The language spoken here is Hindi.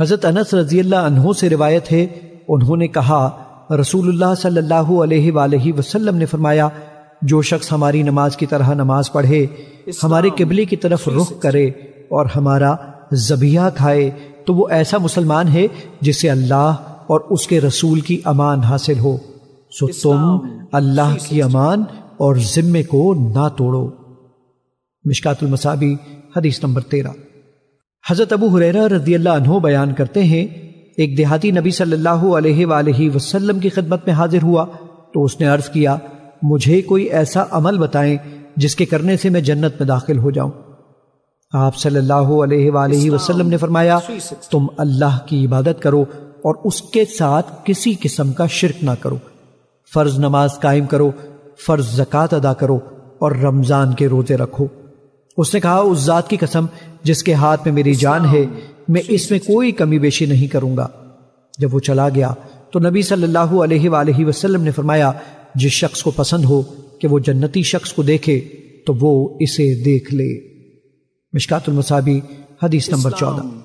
हजरत अनस रजी अनहों से रिवायत है उन्होंने कहा रसूलुल्लाह सल्लल्लाहु अलैहि वसल्लम ने फरमाया जो शख्स हमारी नमाज की तरह नमाज पढ़े हमारे किबले की तरफ रुख करे और हमारा जबिया खाए तो वो ऐसा मुसलमान है जिसे अल्लाह और उसके रसूल की अमान हासिल हो सो तुम अल्लाह की अमान और जिम्मे को ना तोड़ो मिशकातुल मसाबी हदीस नंबर तेरह हज़रत अबू हुरैरा रजी अल्लाह बयान करते हैं एक देहाती नबी सल्लल्लाहु अलैहि वसल्लम की खिदमत में हाजिर हुआ तो उसने अर्ज़ किया मुझे कोई ऐसा अमल बताएं जिसके करने से मैं जन्नत में दाखिल हो जाऊं आप सल्लल्लाहु अलैहि वसल्लम ने फरमाया तुम अल्लाह की इबादत करो और उसके साथ किसी किस्म का शिरक ना करो फ़र्ज़ नमाज कायम करो फ़र्ज़ जक़ात अदा करो और रमज़ान के रोज़े रखो उसने कहा उस जात की कसम जिसके हाथ में मेरी जान है मैं इसमें कोई कमी बेशी नहीं करूंगा जब वो चला गया तो नबी सल्लल्लाहु अलैहि वसल्लम ने फरमाया जिस शख्स को पसंद हो कि वो जन्नती शख्स को देखे तो वो इसे देख ले मिशकातुल मसाबी हदीस नंबर चौदह